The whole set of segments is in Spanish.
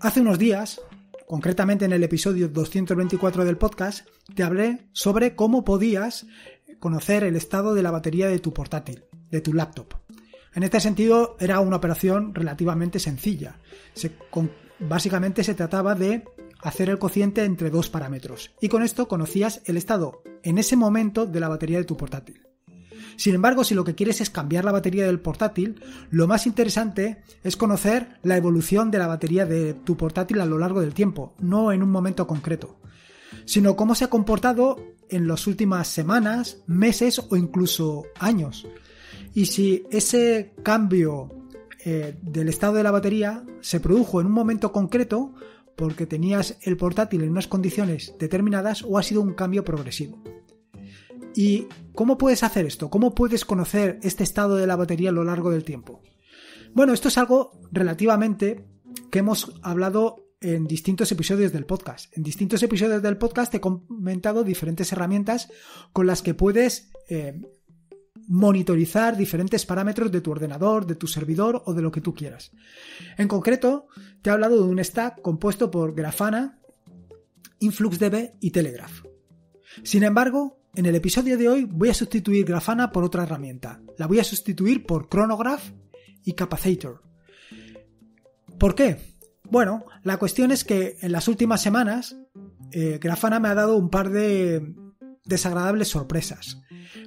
Hace unos días, concretamente en el episodio 224 del podcast, te hablé sobre cómo podías conocer el estado de la batería de tu portátil, de tu laptop. En este sentido, era una operación relativamente sencilla. básicamente se trataba de hacer el cociente entre dos parámetros. Y con esto conocías el estado en ese momento de la batería de tu portátil. Sin embargo, si lo que quieres es cambiar la batería del portátil, lo más interesante es conocer la evolución de la batería de tu portátil a lo largo del tiempo, no en un momento concreto, sino cómo se ha comportado en las últimas semanas, meses o incluso años. Y si ese cambio eh, del estado de la batería se produjo en un momento concreto, porque tenías el portátil en unas condiciones determinadas o ha sido un cambio progresivo. ¿Y cómo puedes hacer esto? ¿Cómo puedes conocer este estado de la batería a lo largo del tiempo? Bueno, esto es algo relativamente que hemos hablado en distintos episodios del podcast. En distintos episodios del podcast te he comentado diferentes herramientas con las que puedes eh, monitorizar diferentes parámetros de tu ordenador, de tu servidor o de lo que tú quieras. En concreto, te he hablado de un stack compuesto por Grafana, InfluxDB y Telegraph. Sin embargo, en el episodio de hoy voy a sustituir Grafana por otra herramienta. La voy a sustituir por Chronograph y Capacitor. ¿Por qué? Bueno, la cuestión es que en las últimas semanas eh, Grafana me ha dado un par de desagradables sorpresas.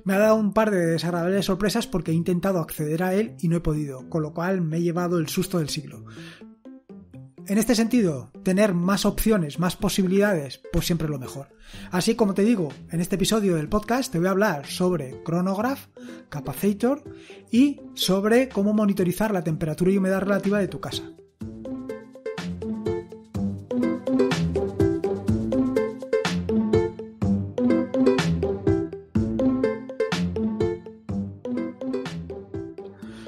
Me ha dado un par de desagradables sorpresas porque he intentado acceder a él y no he podido, con lo cual me he llevado el susto del siglo. En este sentido, tener más opciones, más posibilidades, pues siempre lo mejor. Así como te digo, en este episodio del podcast te voy a hablar sobre Chronograph, Capacitor y sobre cómo monitorizar la temperatura y humedad relativa de tu casa.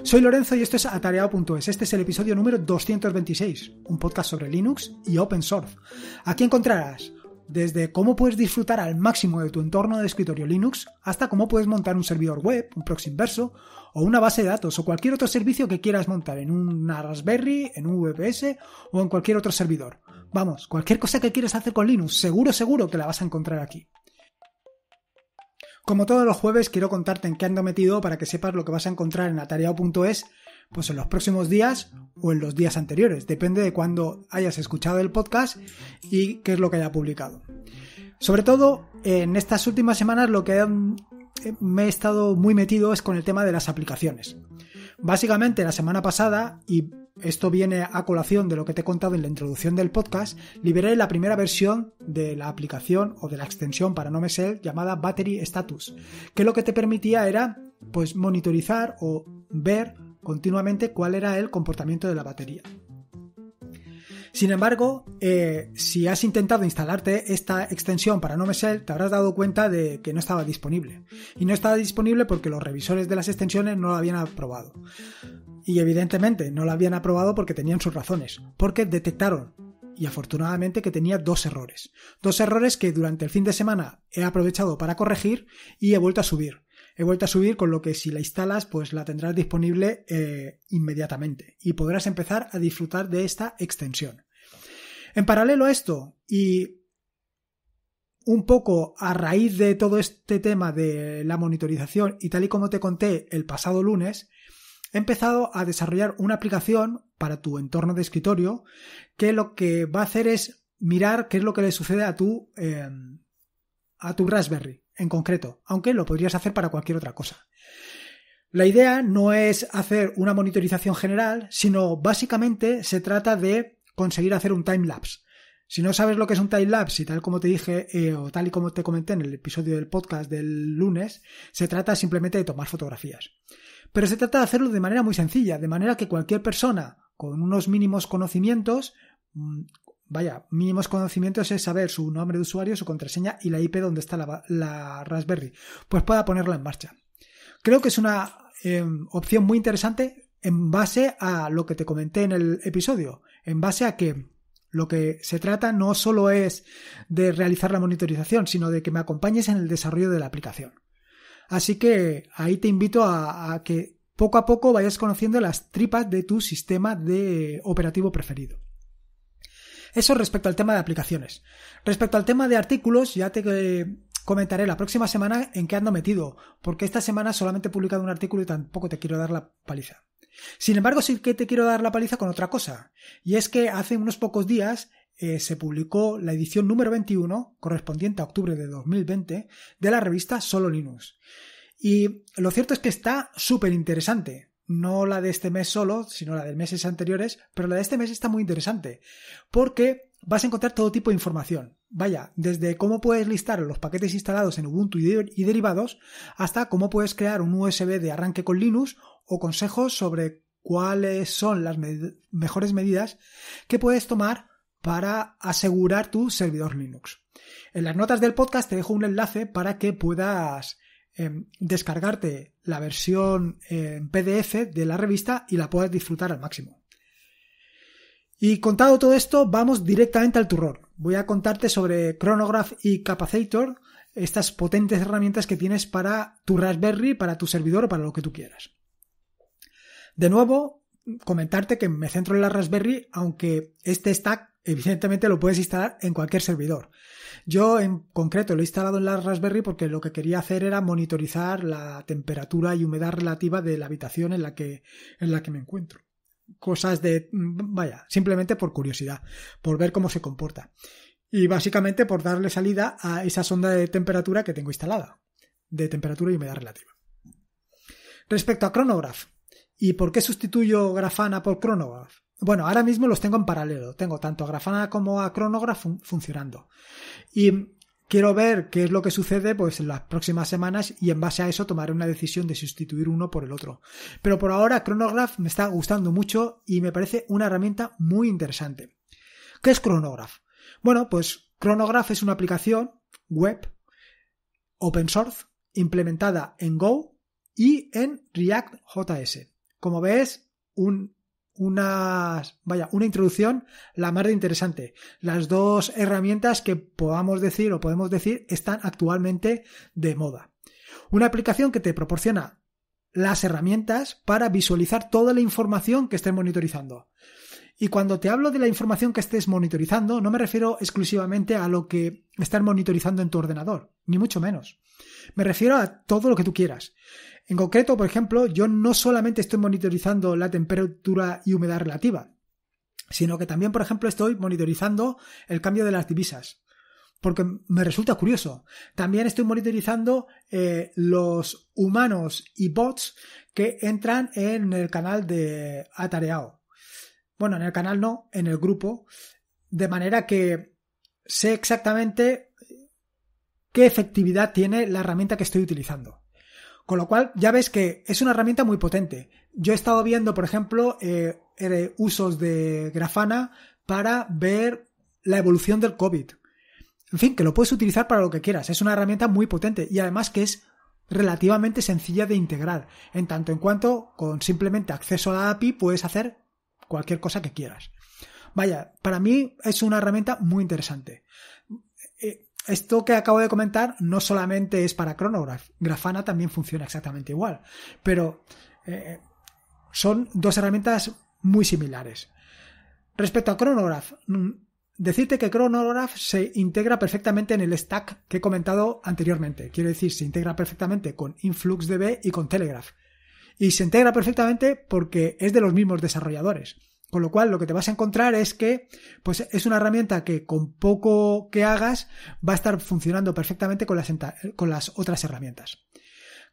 Soy Lorenzo y esto es atareado.es. Este es el episodio número 226, un podcast sobre Linux y open source. Aquí encontrarás desde cómo puedes disfrutar al máximo de tu entorno de escritorio Linux hasta cómo puedes montar un servidor web, un proxy inverso o una base de datos o cualquier otro servicio que quieras montar en una Raspberry, en un VPS o en cualquier otro servidor. Vamos, cualquier cosa que quieras hacer con Linux, seguro, seguro que la vas a encontrar aquí. Como todos los jueves, quiero contarte en qué ando metido para que sepas lo que vas a encontrar en atareado.es pues en los próximos días o en los días anteriores, depende de cuándo hayas escuchado el podcast y qué es lo que haya publicado. Sobre todo, en estas últimas semanas lo que eh, me he estado muy metido es con el tema de las aplicaciones. Básicamente, la semana pasada, y esto viene a colación de lo que te he contado en la introducción del podcast, liberé la primera versión de la aplicación o de la extensión para no ser llamada Battery Status, que lo que te permitía era pues monitorizar o ver continuamente cuál era el comportamiento de la batería. Sin embargo, eh, si has intentado instalarte esta extensión para no te habrás dado cuenta de que no estaba disponible. Y no estaba disponible porque los revisores de las extensiones no lo habían aprobado. Y evidentemente no la habían aprobado porque tenían sus razones, porque detectaron y afortunadamente que tenía dos errores. Dos errores que durante el fin de semana he aprovechado para corregir y he vuelto a subir. He vuelto a subir, con lo que si la instalas, pues la tendrás disponible eh, inmediatamente y podrás empezar a disfrutar de esta extensión. En paralelo a esto, y un poco a raíz de todo este tema de la monitorización y tal y como te conté el pasado lunes, he empezado a desarrollar una aplicación para tu entorno de escritorio que lo que va a hacer es mirar qué es lo que le sucede a tu, eh, a tu Raspberry en concreto, aunque lo podrías hacer para cualquier otra cosa. La idea no es hacer una monitorización general, sino básicamente se trata de conseguir hacer un time lapse. Si no sabes lo que es un time lapse y tal como te dije eh, o tal y como te comenté en el episodio del podcast del lunes, se trata simplemente de tomar fotografías. Pero se trata de hacerlo de manera muy sencilla, de manera que cualquier persona con unos mínimos conocimientos mm, Vaya, mínimos conocimientos es saber su nombre de usuario, su contraseña y la IP donde está la, Raspberry. Pues pueda ponerla en marcha. Creo que es una em, opción muy interesante en base a lo que te comenté en el episodio, en base a que lo que se trata no solo es de realizar la monitorización, sino de que me acompañes en el desarrollo de la aplicación. Así que ahí te invito a, a que poco a poco vayas conociendo las tripas de tu sistema de operativo preferido. Eso respecto al tema de aplicaciones. Respecto al tema de artículos, ya te eh, comentaré la próxima semana en qué ando metido, porque esta semana solamente he publicado un artículo y tampoco te quiero dar la paliza. Sin embargo, sí que te quiero dar la paliza con otra cosa, y es que hace unos pocos días eh, se publicó la edición número 21, correspondiente a octubre de 2020, de la revista Solo Linux. Y lo cierto es que está súper interesante no la de este mes solo, sino la de meses anteriores, pero la de este mes está muy interesante porque vas a encontrar todo tipo de información. Vaya, desde cómo puedes listar los paquetes instalados en Ubuntu y, derivados, hasta cómo puedes crear un USB de arranque con Linux o consejos sobre cuáles son las mejores medidas que puedes tomar para asegurar tu servidor Linux. En las notas del podcast te dejo un enlace para que puedas Em, descargarte la versión en PDF de la revista y la puedas disfrutar al máximo. Y contado todo esto, vamos directamente al turrón. Voy a contarte sobre Chronograph y Capacitor, estas potentes herramientas que tienes para tu Raspberry, para tu servidor o para lo que tú quieras. De nuevo, comentarte que me centro en la Raspberry, aunque este stack Evidentemente lo puedes instalar en cualquier servidor. Yo en concreto lo he instalado en la Raspberry porque lo que quería hacer era monitorizar la temperatura y humedad relativa de la habitación en la que, en la que me encuentro. Cosas de, vaya, simplemente por curiosidad, por ver cómo se comporta. Y básicamente por darle salida a esa sonda de temperatura que tengo instalada, de temperatura y humedad relativa. Respecto a Chronograph, ¿y por qué sustituyo Grafana por Chronograph? Bueno, ahora mismo los tengo en paralelo. Tengo tanto a Grafana como a Chronograph funcionando. Y quiero ver qué es lo que sucede pues en las próximas semanas y en base a eso tomaré una decisión de sustituir uno por el otro. Pero por ahora Chronograph me está gustando mucho y me parece una herramienta muy interesante. ¿Qué es Chronograph? Bueno, pues Chronograph es una aplicación web open source implementada en Go y en React JS. Como ves, un unas, vaya, una introducción la más de interesante. Las dos herramientas que podamos decir o podemos decir están actualmente de moda. Una aplicación que te proporciona las herramientas para visualizar toda la información que estés monitorizando. Y cuando te hablo de la información que estés monitorizando, no me refiero exclusivamente a lo que estás monitorizando en tu ordenador, ni mucho menos. Me refiero a todo lo que tú quieras. En concreto, por ejemplo, yo no solamente estoy monitorizando la temperatura y humedad relativa, sino que también, por ejemplo, estoy monitorizando el cambio de las divisas, porque me resulta curioso. También estoy monitorizando eh, los humanos y bots que entran en el canal de Atareao. Bueno, en el canal no, en el grupo, de manera que sé exactamente qué efectividad tiene la herramienta que estoy utilizando. Con lo cual, ya ves que es una herramienta muy potente. Yo he estado viendo, por ejemplo, eh, eh, usos de Grafana para ver la evolución del COVID. En fin, que lo puedes utilizar para lo que quieras. Es una herramienta muy potente y además que es relativamente sencilla de integrar, en tanto en cuanto con simplemente acceso a la API puedes hacer cualquier cosa que quieras. Vaya, para mí es una herramienta muy interesante esto que acabo de comentar no solamente es para Chronograph, Grafana también funciona exactamente igual, pero eh, son dos herramientas muy similares. Respecto a Chronograph, mm, decirte que Chronograph se integra perfectamente en el stack que he comentado anteriormente. Quiero decir, se integra perfectamente con InfluxDB y con Telegraph. Y se integra perfectamente porque es de los mismos desarrolladores. Con lo cual, lo que te vas a encontrar es que, pues, es una herramienta que con poco que hagas va a estar funcionando perfectamente con las, con las otras herramientas.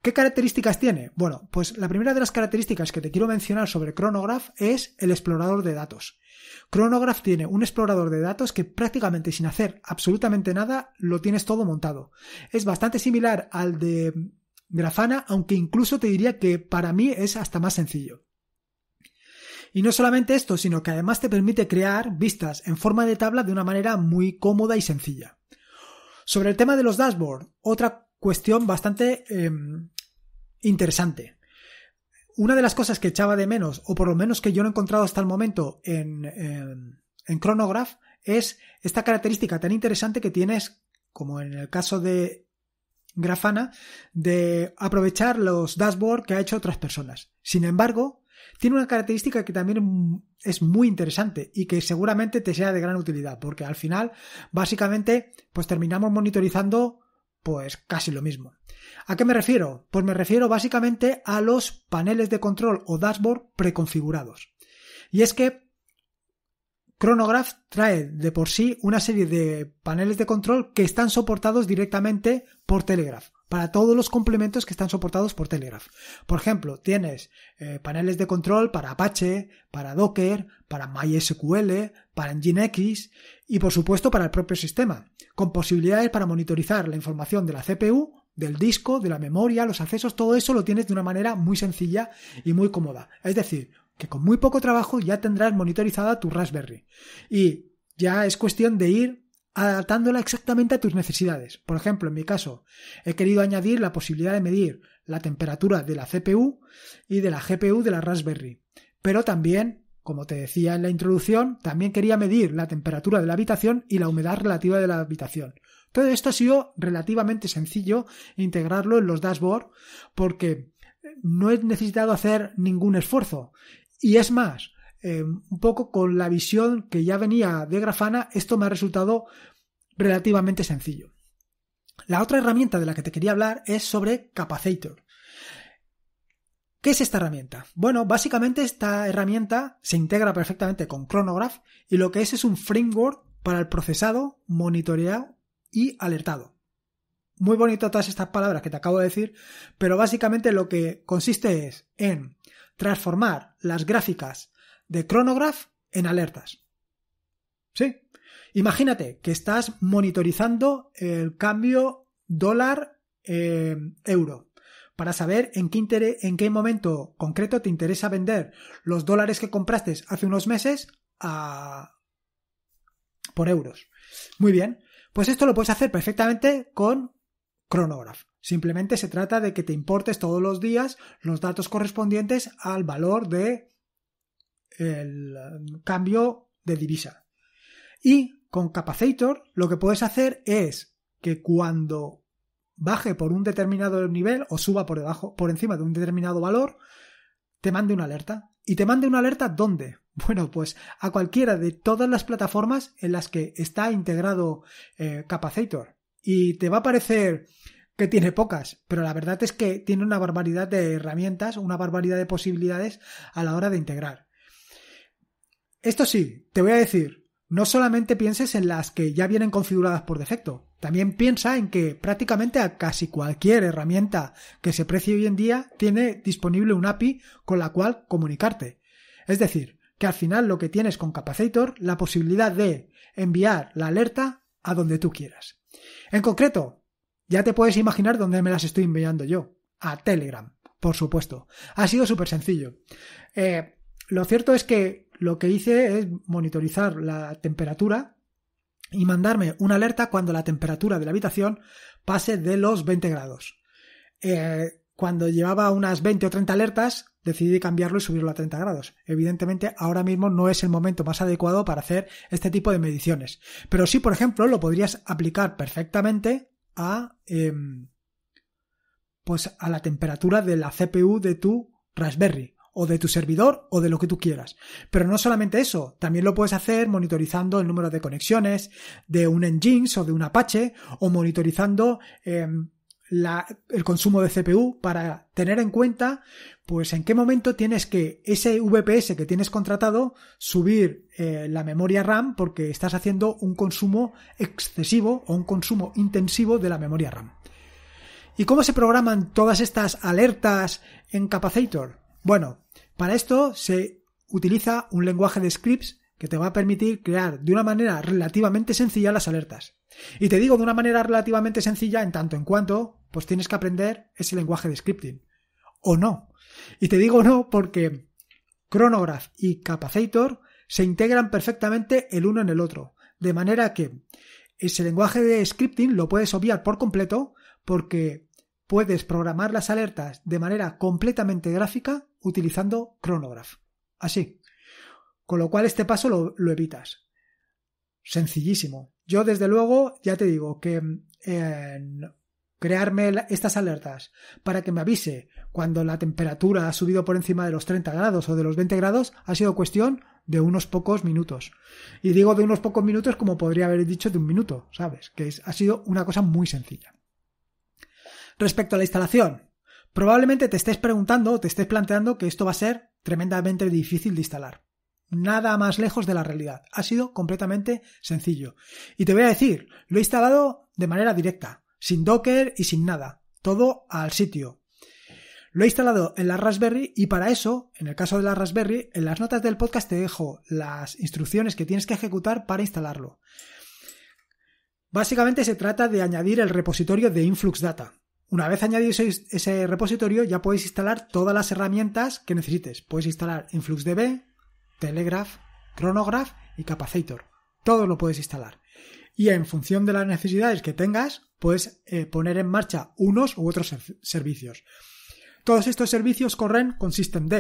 ¿Qué características tiene? Bueno, pues la primera de las características que te quiero mencionar sobre Chronograph es el explorador de datos. Chronograph tiene un explorador de datos que prácticamente sin hacer absolutamente nada lo tienes todo montado. Es bastante similar al de Grafana, aunque incluso te diría que para mí es hasta más sencillo. Y no solamente esto, sino que además te permite crear vistas en forma de tabla de una manera muy cómoda y sencilla. Sobre el tema de los dashboards, otra cuestión bastante em, interesante. Una de las cosas que echaba de menos, o por lo menos que yo no he encontrado hasta el momento en, em, en, Chronograph, es esta característica tan interesante que tienes, como en el caso de Grafana, de aprovechar los dashboards que ha hecho otras personas. Sin embargo, tiene una característica que también es muy interesante y que seguramente te sea de gran utilidad, porque al final, básicamente, pues terminamos monitorizando pues casi lo mismo. ¿A qué me refiero? Pues me refiero básicamente a los paneles de control o dashboard preconfigurados. Y es que Chronograph trae de por sí una serie de paneles de control que están soportados directamente por Telegraph para todos los complementos que están soportados por Telegraph. Por ejemplo, tienes eh, paneles de control para Apache, para Docker, para MySQL, para Nginx y por supuesto para el propio sistema, con posibilidades para monitorizar la información de la CPU, del disco, de la memoria, los accesos, todo eso lo tienes de una manera muy sencilla y muy cómoda. Es decir, que con muy poco trabajo ya tendrás monitorizada tu Raspberry. Y ya es cuestión de ir adaptándola exactamente a tus necesidades. Por ejemplo, en mi caso, he querido añadir la posibilidad de medir la temperatura de la CPU y de la GPU de la Raspberry. Pero también, como te decía en la introducción, también quería medir la temperatura de la habitación y la humedad relativa de la habitación. Todo esto ha sido relativamente sencillo integrarlo en los dashboards porque no he necesitado hacer ningún esfuerzo. Y es más, eh, un poco con la visión que ya venía de Grafana, esto me ha resultado relativamente sencillo. La otra herramienta de la que te quería hablar es sobre Capacitor. ¿Qué es esta herramienta? Bueno, básicamente esta herramienta se integra perfectamente con Chronograph y lo que es es un framework para el procesado, monitoreado y alertado. Muy bonito todas estas palabras que te acabo de decir, pero básicamente lo que consiste es en transformar las gráficas de Chronograph en alertas. Sí. Imagínate que estás monitorizando el cambio dólar-euro em, para saber en qué, en qué momento concreto te interesa vender los dólares que compraste hace unos meses a... por euros. Muy bien. Pues esto lo puedes hacer perfectamente con Chronograph. Simplemente se trata de que te importes todos los días los datos correspondientes al valor de el eh, cambio de divisa. Y con Capacitor lo que puedes hacer es que cuando baje por un determinado nivel o suba por debajo, por encima de un determinado valor, te mande una alerta. ¿Y te mande una alerta dónde? Bueno, pues a cualquiera de todas las plataformas en las que está integrado eh, Capacitor. Y te va a parecer que tiene pocas, pero la verdad es que tiene una barbaridad de herramientas, una barbaridad de posibilidades a la hora de integrar. Esto sí, te voy a decir, no solamente pienses en las que ya vienen configuradas por defecto, también piensa en que prácticamente a casi cualquier herramienta que se precie hoy en día tiene disponible un API con la cual comunicarte. Es decir, que al final lo que tienes con Capacitor, la posibilidad de enviar la alerta a donde tú quieras. En concreto, ya te puedes imaginar dónde me las estoy enviando yo. A Telegram, por supuesto. Ha sido súper sencillo. Eh, lo cierto es que lo que hice es monitorizar la temperatura y mandarme una alerta cuando la temperatura de la habitación pase de los 20 grados. Eh, cuando llevaba unas 20 o 30 alertas, decidí cambiarlo y subirlo a 30 grados. Evidentemente, ahora mismo no es el momento más adecuado para hacer este tipo de mediciones. Pero sí, por ejemplo, lo podrías aplicar perfectamente a, em, pues a la temperatura de la CPU de tu Raspberry o de tu servidor o de lo que tú quieras. Pero no solamente eso, también lo puedes hacer monitorizando el número de conexiones de un engine o de un Apache o monitorizando em, el consumo de CPU para tener en cuenta pues en qué momento tienes que ese VPS que tienes contratado subir eh, la memoria RAM porque estás haciendo un consumo excesivo o un consumo intensivo de la memoria RAM. ¿Y cómo se programan todas estas alertas en Capacitor? Bueno, para esto se utiliza un lenguaje de scripts que te va a permitir crear de una manera relativamente sencilla las alertas. Y te digo de una manera relativamente sencilla en tanto en cuanto, pues tienes que aprender ese lenguaje de scripting. O no. Y te digo no porque Chronograph y Capacitor se integran perfectamente el uno en el otro. De manera que ese lenguaje de scripting lo puedes obviar por completo porque puedes programar las alertas de manera completamente gráfica utilizando Chronograph. Así. Con lo cual este paso lo, evitas. Sencillísimo. Yo desde luego ya te digo que crearme estas alertas para que me avise cuando la temperatura ha subido por encima de los 30 grados o de los 20 grados ha sido cuestión de unos pocos minutos. Y digo de unos pocos minutos como podría haber dicho de un minuto, ¿sabes? Que ha sido una cosa muy sencilla. Respecto a la instalación, probablemente te estés preguntando o te estés planteando que esto va a ser tremendamente difícil de instalar. Nada más lejos de la realidad. Ha sido completamente sencillo. Y te voy a decir, lo he instalado de manera directa, sin Docker y sin nada. Todo al sitio. Lo he instalado en la Raspberry y para eso, en el caso de la Raspberry, en las notas del podcast te dejo las instrucciones que tienes que ejecutar para instalarlo. Básicamente se trata de añadir el repositorio de Influx Data. Una vez añadido ese, repositorio, ya podéis instalar todas las herramientas que necesites. Puedes instalar InfluxDB, Telegraph, Chronograph y Capacitor. Todo lo puedes instalar. Y en función de las necesidades que tengas, puedes eh, poner en marcha unos u otros servicios. Todos estos servicios corren con systemd.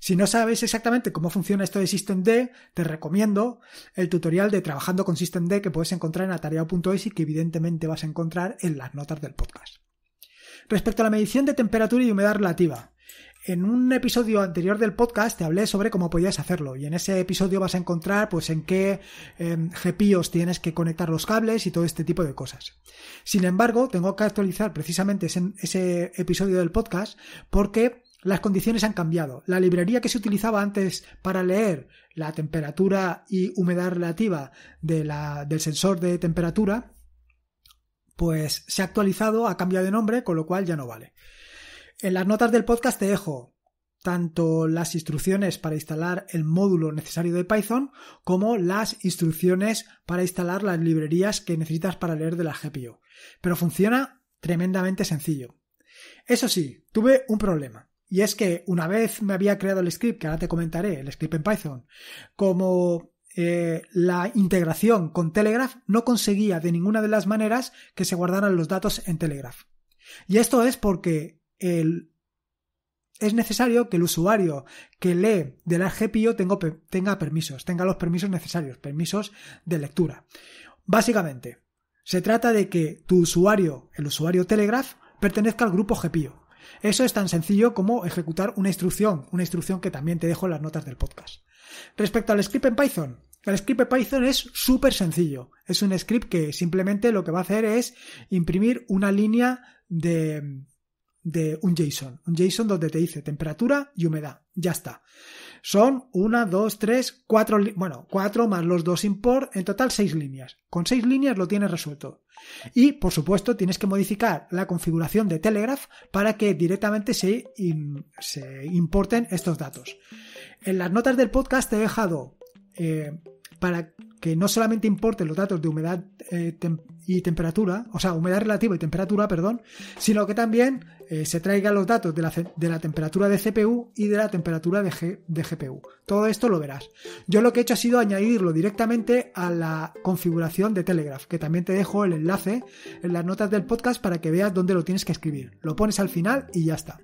Si no sabes exactamente cómo funciona esto de systemd, te recomiendo el tutorial de trabajando con systemd que puedes encontrar en atareado.es y que evidentemente vas a encontrar en las notas del podcast respecto a la medición de temperatura y humedad relativa. En un episodio anterior del podcast te hablé sobre cómo podías hacerlo y en ese episodio vas a encontrar pues en qué em, GPIOs tienes que conectar los cables y todo este tipo de cosas. Sin embargo, tengo que actualizar precisamente ese, ese episodio del podcast porque las condiciones han cambiado. La librería que se utilizaba antes para leer la temperatura y humedad relativa de del sensor de temperatura pues se ha actualizado, ha cambiado de nombre, con lo cual ya no vale. En las notas del podcast te dejo tanto las instrucciones para instalar el módulo necesario de Python como las instrucciones para instalar las librerías que necesitas para leer de la GPU. Pero funciona tremendamente sencillo. Eso sí, tuve un problema. Y es que una vez me había creado el script, que ahora te comentaré, el script en Python, como eh, la integración con Telegraph no conseguía de ninguna de las maneras que se guardaran los datos en Telegraph. Y esto es porque es necesario que el usuario que lee del GPIO tenga, tenga permisos, tenga los permisos necesarios, permisos de lectura. Básicamente, se trata de que tu usuario, el usuario Telegraph, pertenezca al grupo GPIO. Eso es tan sencillo como ejecutar una instrucción, una instrucción que también te dejo en las notas del podcast. Respecto al script en Python, el script de Python es súper sencillo. Es un script que simplemente lo que va a hacer es imprimir una línea de, un JSON. Un JSON donde te dice temperatura y humedad. Ya está. Son una, dos, tres, cuatro, bueno, cuatro más los dos import, en total seis líneas. Con seis líneas lo tienes resuelto. Y, por supuesto, tienes que modificar la configuración de Telegraph para que directamente se, se importen estos datos. En las notas del podcast te he dejado eh, para que no solamente importen los datos de humedad eh, y temperatura, o sea, humedad relativa y temperatura, perdón, sino que también eh, se traigan los datos de la, temperatura de CPU y de la temperatura de, de GPU. Todo esto lo verás. Yo lo que he hecho ha sido añadirlo directamente a la configuración de Telegraph, que también te dejo el enlace en las notas del podcast para que veas dónde lo tienes que escribir. Lo pones al final y ya está.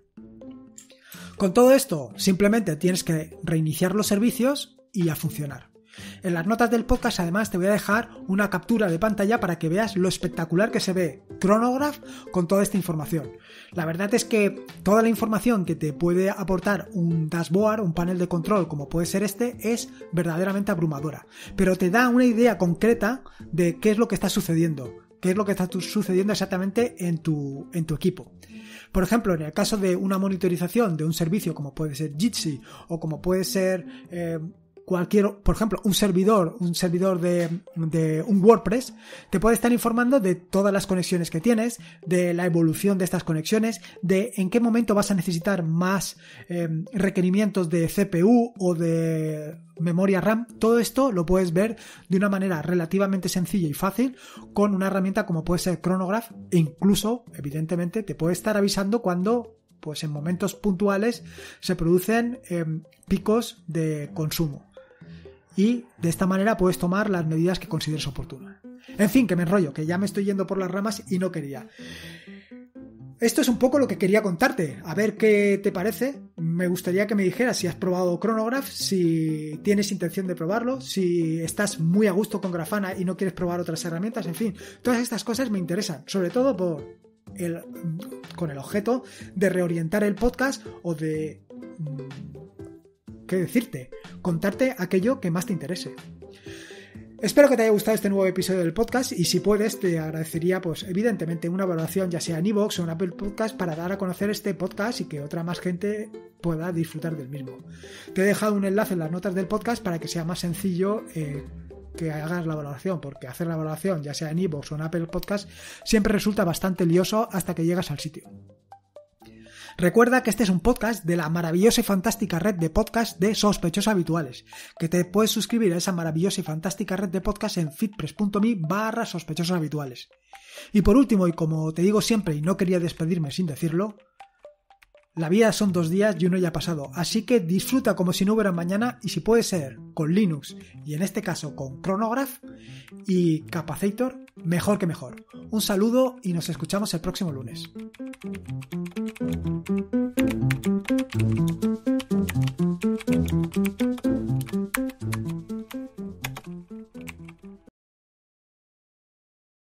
Con todo esto, simplemente tienes que reiniciar los servicios y a funcionar. En las notas del podcast además te voy a dejar una captura de pantalla para que veas lo espectacular que se ve Chronograph con toda esta información. La verdad es que toda la información que te puede aportar un dashboard, un panel de control como puede ser este, es verdaderamente abrumadora. Pero te da una idea concreta de qué es lo que está sucediendo qué es lo que está sucediendo exactamente en tu, en tu equipo. Por ejemplo, en el caso de una monitorización de un servicio como puede ser Jitsi o como puede ser eh, cualquier, por ejemplo, un servidor, un servidor de, un WordPress, te puede estar informando de todas las conexiones que tienes, de la evolución de estas conexiones, de en qué momento vas a necesitar más eh, requerimientos de CPU o de memoria RAM. Todo esto lo puedes ver de una manera relativamente sencilla y fácil con una herramienta como puede ser Chronograph e incluso, evidentemente, te puede estar avisando cuando pues en momentos puntuales se producen eh, picos de consumo y de esta manera puedes tomar las medidas que consideres oportunas. En fin, que me enrollo, que ya me estoy yendo por las ramas y no quería. Esto es un poco lo que quería contarte. A ver qué te parece. Me gustaría que me dijeras si has probado Chronograph, si tienes intención de probarlo, si estás muy a gusto con Grafana y no quieres probar otras herramientas. En fin, todas estas cosas me interesan, sobre todo por el, con el objeto de reorientar el podcast o de mm, qué decirte, contarte aquello que más te interese. Espero que te haya gustado este nuevo episodio del podcast y si puedes te agradecería pues evidentemente una valoración ya sea en iVoox o en Apple Podcast para dar a conocer este podcast y que otra más gente pueda disfrutar del mismo. Te he dejado un enlace en las notas del podcast para que sea más sencillo eh, que hagas la valoración, porque hacer la valoración ya sea en iVoox o en Apple Podcast siempre resulta bastante lioso hasta que llegas al sitio. Recuerda que este es un podcast de la maravillosa y fantástica red de podcasts de sospechosos habituales, que te puedes suscribir a esa maravillosa y fantástica red de podcasts en fitpress.me barra sospechosos habituales. Y por último, y como te digo siempre y no quería despedirme sin decirlo, la vida son dos días y uno ya ha pasado, así que disfruta como si no hubiera mañana y si puede ser con Linux y en este caso con Chronograph y Capacitor, mejor que mejor. Un saludo y nos escuchamos el próximo lunes.